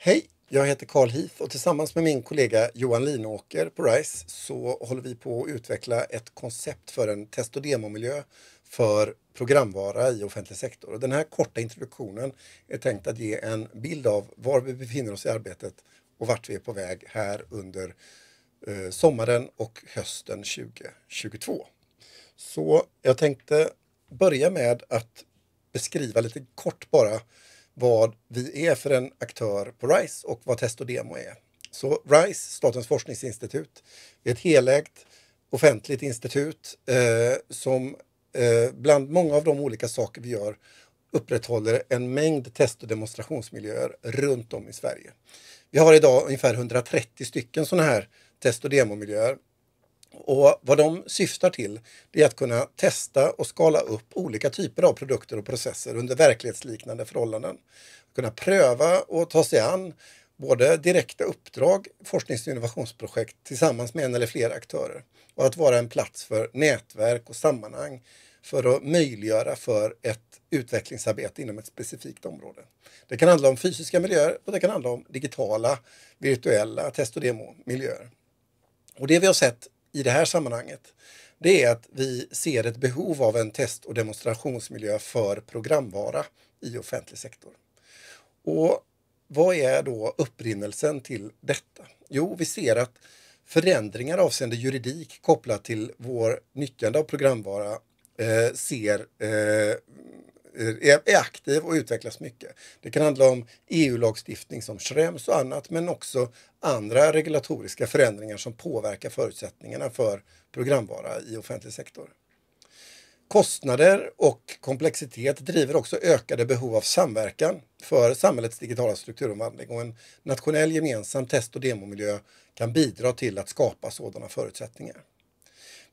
Hej! Jag heter Carl Heath och tillsammans med min kollega Johan Linåker på RISE så håller vi på att utveckla ett koncept för en test och demomiljö för programvara i offentlig sektor. Och den här korta introduktionen är tänkt att ge en bild av var vi befinner oss i arbetet och vart vi är på väg här under eh, sommaren och hösten 2022. Så jag tänkte börja med att beskriva lite kort bara vad vi är för en aktör på RISE och vad Test och Demo är. Så RISE, Statens forskningsinstitut, är ett helägt offentligt institut eh, som eh, bland många av de olika saker vi gör upprätthåller en mängd test och demonstrationsmiljöer runt om i Sverige. Vi har idag ungefär 130 stycken sådana här test och demomiljöer och vad de syftar till är att kunna testa och skala upp olika typer av produkter och processer under verklighetsliknande förhållanden. Kunna pröva och ta sig an både direkta uppdrag, forsknings och innovationsprojekt tillsammans med en eller flera aktörer. Och att vara en plats för nätverk och sammanhang för att möjliggöra för ett utvecklingsarbete inom ett specifikt område. Det kan handla om fysiska miljöer och det kan handla om digitala, virtuella test och demomiljöer. Och det vi har sett i det här sammanhanget det är att vi ser ett behov av en test och demonstrationsmiljö för programvara i offentlig sektor. Och vad är då upprinnelsen till detta? Jo, vi ser att förändringar avseende juridik kopplat till vår nyttjande av programvara eh, ser eh, Eh, är, är aktiv och utvecklas mycket. Det kan handla om EU-lagstiftning som Schrems och annat men också andra regulatoriska förändringar som påverkar förutsättningarna för programvara i offentlig sektor. Kostnader och komplexitet driver också ökade behov av samverkan för samhällets digitala strukturomvandling och en nationell gemensam test och demomiljö kan bidra till att skapa sådana förutsättningar.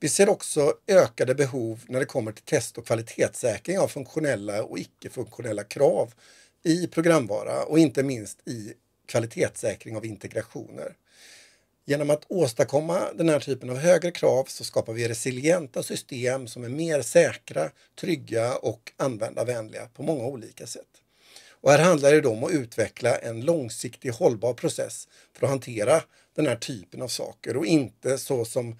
Vi ser också ökade behov när det kommer till test och kvalitetssäkring av funktionella och icke-funktionella krav i programvara och inte minst i kvalitetssäkring av integrationer. Genom att åstadkomma den här typen av högre krav så skapar vi resilienta system som är mer säkra, trygga och användarvänliga på många olika sätt. Och här handlar det då om att utveckla en långsiktig hållbar process för att hantera den här typen av saker och inte så som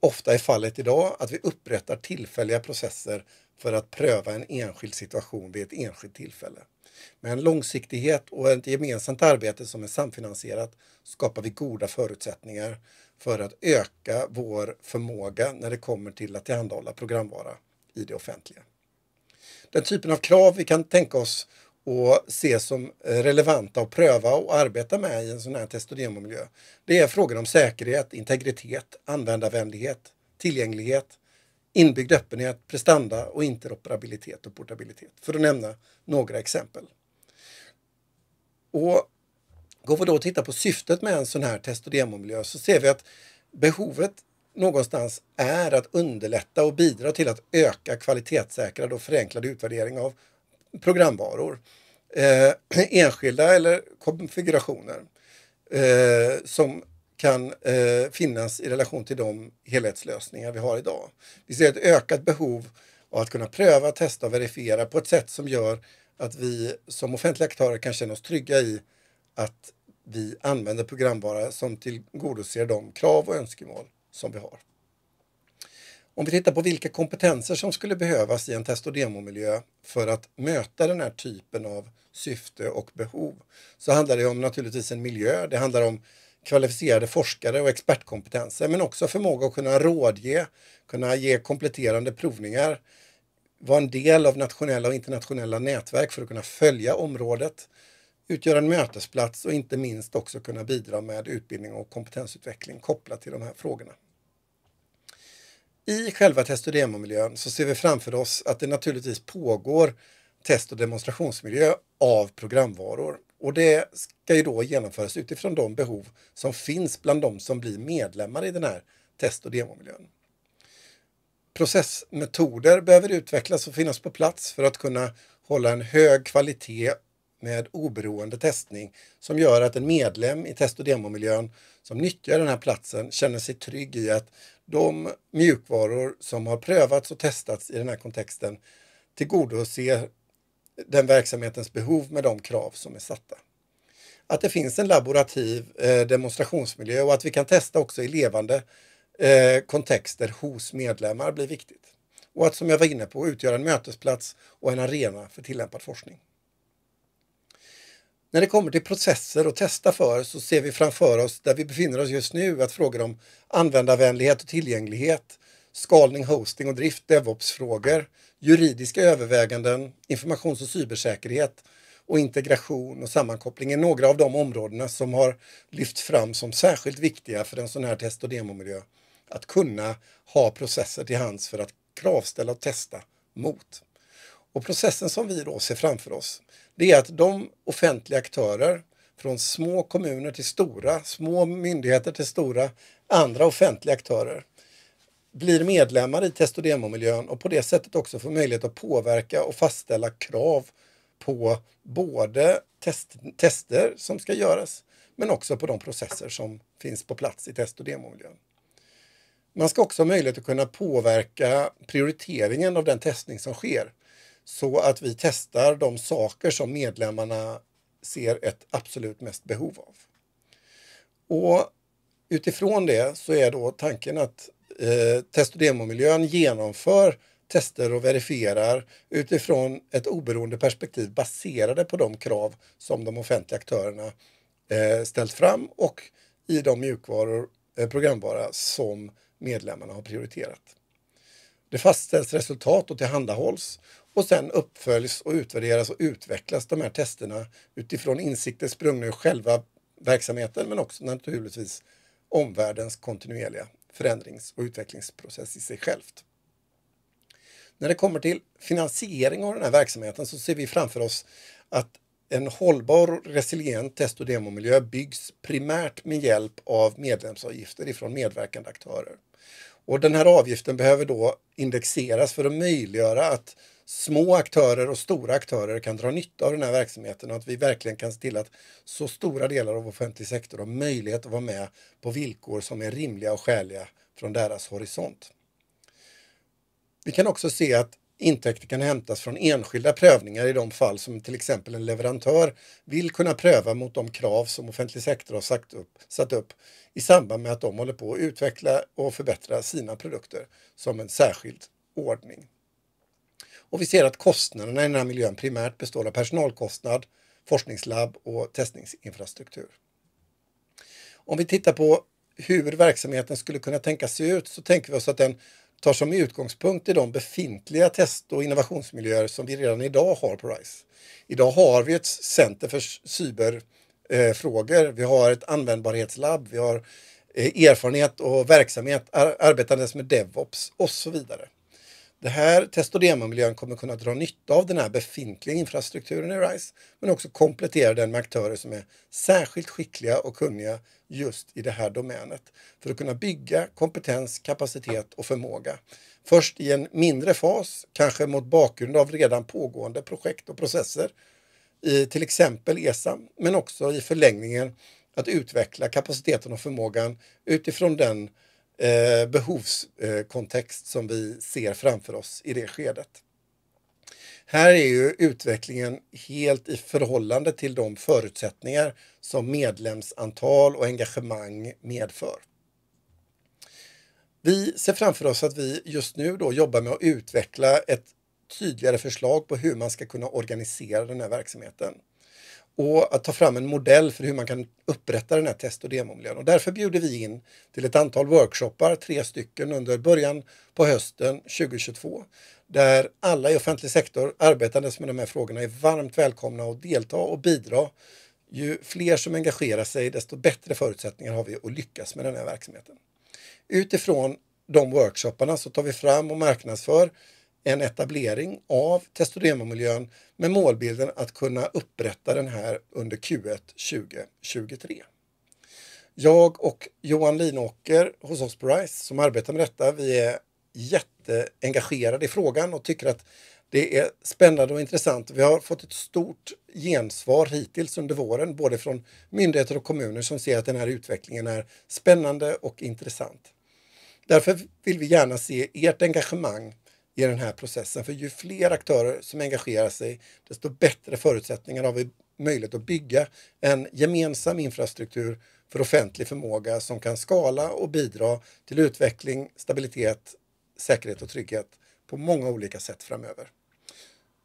ofta är fallet idag, att vi upprättar tillfälliga processer för att pröva en enskild situation vid ett enskilt tillfälle. Med en långsiktighet och ett gemensamt arbete som är samfinansierat skapar vi goda förutsättningar för att öka vår förmåga när det kommer till att tillhandahålla programvara i det offentliga. Den typen av krav vi kan tänka oss och ses som relevanta att pröva och arbeta med i en sån här testodemomiljö. Det är frågor om säkerhet, integritet, användarvänlighet, tillgänglighet, inbyggd öppenhet, prestanda och interoperabilitet och portabilitet, för att nämna några exempel. Och går vi då och tittar på syftet med en sån här test och demomiljö så ser vi att behovet någonstans är att underlätta och bidra till att öka kvalitetssäkrad och förenklad utvärdering av programvaror. Eh, enskilda eller konfigurationer eh, som kan eh, finnas i relation till de helhetslösningar vi har idag. Vi ser ett ökat behov av att kunna pröva, testa och verifiera på ett sätt som gör att vi som offentliga aktörer kan känna oss trygga i att vi använder programvara som tillgodoser de krav och önskemål som vi har. Om vi tittar på vilka kompetenser som skulle behövas i en test och demomiljö för att möta den här typen av syfte och behov så handlar det om naturligtvis en miljö. Det handlar om kvalificerade forskare och expertkompetenser men också förmåga att kunna rådge, kunna ge kompletterande provningar, vara en del av nationella och internationella nätverk för att kunna följa området, utgöra en mötesplats och inte minst också kunna bidra med utbildning och kompetensutveckling kopplat till de här frågorna. I själva test och demomiljön så ser vi framför oss att det naturligtvis pågår test och demonstrationsmiljö av programvaror. Och det ska ju då genomföras utifrån de behov som finns bland de som blir medlemmar i den här test och demomiljön. Processmetoder behöver utvecklas och finnas på plats för att kunna hålla en hög kvalitet med oberoende testning som gör att en medlem i test och demomiljön som nyttjar den här platsen känner sig trygg i att de mjukvaror som har prövats och testats i den här kontexten tillgodoser den verksamhetens behov med de krav som är satta. Att det finns en laborativ eh, demonstrationsmiljö och att vi kan testa också i levande eh, kontexter hos medlemmar blir viktigt. Och att som jag var inne på utgöra en mötesplats och en arena för tillämpad forskning. När det kommer till processer att testa för så ser vi framför oss där vi befinner oss just nu att frågor om användarvänlighet och tillgänglighet, skalning, hosting och drift, DevOps-frågor, juridiska överväganden, informations och cybersäkerhet och integration och sammankoppling är några av de områdena som har lyfts fram som särskilt viktiga för en sån här test och demomiljö. Att kunna ha processer till hands för att kravställa och testa mot. Och processen som vi då ser framför oss, det är att de offentliga aktörer från små kommuner till stora, små myndigheter till stora, andra offentliga aktörer blir medlemmar i test och demomiljön och på det sättet också får möjlighet att påverka och fastställa krav på både test, tester som ska göras men också på de processer som finns på plats i test och demomiljön. Man ska också ha möjlighet att kunna påverka prioriteringen av den testning som sker så att vi testar de saker som medlemmarna ser ett absolut mest behov av. Och utifrån det så är då tanken att eh, test och demomiljön genomför tester och verifierar utifrån ett oberoende perspektiv baserade på de krav som de offentliga aktörerna eh, ställt fram och i de mjukvaror, eh, programvara som medlemmarna har prioriterat. Det fastställs resultat och tillhandahålls och sen uppföljs och utvärderas och utvecklas de här testerna utifrån insikter sprungna ur själva verksamheten men också naturligtvis omvärldens kontinuerliga förändrings och utvecklingsprocess i sig självt. När det kommer till finansiering av den här verksamheten så ser vi framför oss att en hållbar och resilient test och demomiljö byggs primärt med hjälp av medlemsavgifter ifrån medverkande aktörer. Och den här avgiften behöver då indexeras för att möjliggöra att små aktörer och stora aktörer kan dra nytta av den här verksamheten och att vi verkligen kan se till att så stora delar av offentlig sektor har möjlighet att vara med på villkor som är rimliga och skäliga från deras horisont. Vi kan också se att intäkter kan hämtas från enskilda prövningar i de fall som till exempel en leverantör vill kunna pröva mot de krav som offentlig sektor har satt upp, satt upp i samband med att de håller på att utveckla och förbättra sina produkter som en särskild ordning. Och vi ser att kostnaderna i den här miljön primärt består av personalkostnad, forskningslabb och testningsinfrastruktur. Om vi tittar på hur verksamheten skulle kunna tänkas se ut så tänker vi oss att den tar som utgångspunkt i de befintliga test och innovationsmiljöer som vi redan idag har på RISE. Idag har vi ett center för cyberfrågor, eh, vi har ett användbarhetslabb, vi har eh, erfarenhet och verksamhet arbetandes med DevOps och så vidare. Det här test och demomiljön kommer kunna dra nytta av den här befintliga infrastrukturen i RISE men också komplettera den med aktörer som är särskilt skickliga och kunniga just i det här domänet för att kunna bygga kompetens, kapacitet och förmåga. Först i en mindre fas, kanske mot bakgrund av redan pågående projekt och processer, i till exempel ESA, men också i förlängningen att utveckla kapaciteten och förmågan utifrån den eh, behovskontext som vi ser framför oss i det skedet. Här är ju utvecklingen helt i förhållande till de förutsättningar som medlemsantal och engagemang medför. Vi ser framför oss att vi just nu då jobbar med att utveckla ett tydligare förslag på hur man ska kunna organisera den här verksamheten och att ta fram en modell för hur man kan upprätta den här test och demomiljön. Och därför bjuder vi in till ett antal workshoppar, tre stycken under början på hösten 2022, där alla i offentlig sektor arbetandes med de här frågorna är varmt välkomna att delta och bidra. Ju fler som engagerar sig, desto bättre förutsättningar har vi att lyckas med den här verksamheten. Utifrån de workshopparna så tar vi fram och marknadsför en etablering av testosterommiljön med målbilden att kunna upprätta den här under Q1 2023. Jag och Johan Linåker hos oss på RISE som arbetar med detta, vi är jätteengagerade i frågan och tycker att det är spännande och intressant. Vi har fått ett stort gensvar hittills under våren, både från myndigheter och kommuner som ser att den här utvecklingen är spännande och intressant. Därför vill vi gärna se ert engagemang i den här processen. För ju fler aktörer som engagerar sig, desto bättre förutsättningar har vi möjlighet att bygga en gemensam infrastruktur för offentlig förmåga som kan skala och bidra till utveckling, stabilitet, säkerhet och trygghet på många olika sätt framöver.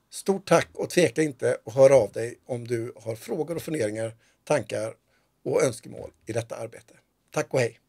Stort tack och tveka inte att höra av dig om du har frågor och funderingar, tankar och önskemål i detta arbete. Tack och hej!